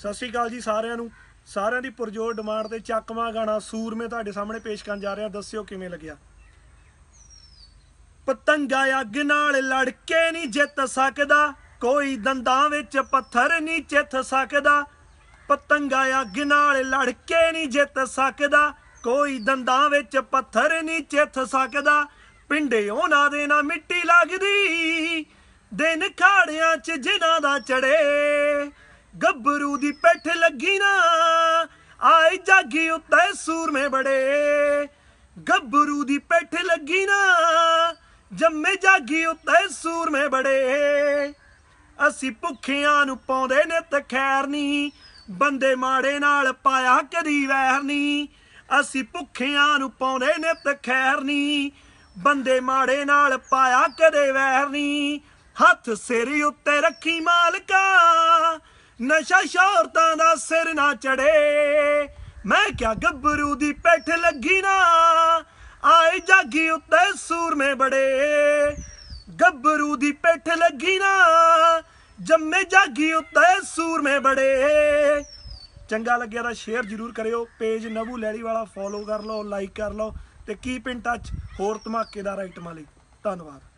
ਸਤਿ ਸ਼੍ਰੀ ਅਕਾਲ ਜੀ ਸਾਰਿਆਂ ਨੂੰ ਸਾਰਿਆਂ ਦੀ ਪੁਰਜੋਰ ਡਿਮਾਂਡ ਤੇ ਚੱਕਵਾ ਗਾਣਾ ਸੂਰਮੇ ਤੁਹਾਡੇ ਸਾਹਮਣੇ ਪੇਸ਼ ਕਰਨ ਜਾ ਰਿਹਾ ਦੱਸਿਓ ਕਿਵੇਂ ਲੱਗਿਆ ਪਤੰਗਾ ਅੱਗ ਨਾਲ ਲੜ ਕੇ ਨਹੀਂ ਜਿੱਤ ਸਕਦਾ ਕੋਈ ਦੰਦਾਂ ਵਿੱਚ ਪੱਥਰ ਨਹੀਂ ਚਿੱਥ ਸਕਦਾ ਪਤੰਗਾ ਅੱਗ ਨਾਲ ਲੜ ਕੇ ਨਹੀਂ ਜਿੱਤ ਸਕਦਾ ਕੋਈ ਦੰਦਾਂ ਵਿੱਚ ਪੱਥਰ ਨਹੀਂ ਚਿੱਥ ਸਕਦਾ ਪਿੰਡੇ ਉਹਨਾਂ ਦੇ ਨਾਲ ਮਿੱਟੀ ਲੱਗਦੀ ਦਿਨ ਖਾੜਿਆਂ 'ਚ ਜਿਨ੍ਹਾਂ ਦਾ ਚੜੇ ਗੱਭਰੂ ਦੀ ਪੈਠ ਲੱਗੀ ਨਾ ਆਈ ਜਾਗੀ ਉੱਤੇ ਸੂਰਮੇ ਬੜੇ ਗੱਭਰੂ ਦੀ ਪੈਠ ਲੱਗੀ ਨਾ ਜੰਮੇ ਜਾਗੀ ਉੱਤੇ ਸੂਰਮੇ ਬੜੇ ਅਸੀਂ ਭੁੱਖਿਆਂ ਨੂੰ ਪਾਉਂਦੇ ਨੇ ਤੇ ਖੈਰ ਨਹੀਂ ਬੰਦੇ ਮਾੜੇ ਨਾਲ ਪਾਇਆ ਕਦੀ ਵੈਰ ਨਹੀਂ ਅਸੀਂ ਭੁੱਖਿਆਂ ਨੂੰ ਪਾਉਂਦੇ ਨੇ ਤੇ ਖੈਰ ਨਹੀਂ ਬੰਦੇ ਮਾੜੇ ਨਾਲ ਪਾਇਆ ਕਦੇ ਵੈਰ ਨਹੀਂ ਹੱਥ ਸਿਰ ਉੱਤੇ ਰੱਖੀ ਮਾਲਕਾ ਨਸ਼ਾ ਸ਼ੌਰਤਾਂ ਦਾ ਸਿਰ ਨਾ ਚੜੇ ਮੈਂ ਕਿਆ ਗੱਭਰੂ ਦੀ ਪੈਠ ਲੱਗੀ ਨਾ ਆਏ ਜਾਗੀ ਉੱਤੇ ਸੂਰਮੇ ਬੜੇ ਗੱਭਰੂ ਦੀ ਪੈਠ ਲੱਗੀ ਨਾ ਜੰਮੇ ਜਾਗੀ ਉੱਤੇ ਸੂਰਮੇ ਬੜੇ ਚੰਗਾ ਲੱਗਿਆ ਤਾਂ ਸ਼ੇਅਰ ਜਰੂਰ ਕਰਿਓ ਪੇਜ ਨਵੂ ਲੈੜੀ ਵਾਲਾ ਫੋਲੋ ਕਰ ਲਓ ਲਾਈਕ ਕਰ ਲਓ ਤੇ ਕੀਪ ਇਨ ਟੱਚ ਹੋਰ ਧਮਾਕੇਦਾਰ ਆਈਟਮਾਂ ਲਈ ਧੰਨਵਾਦ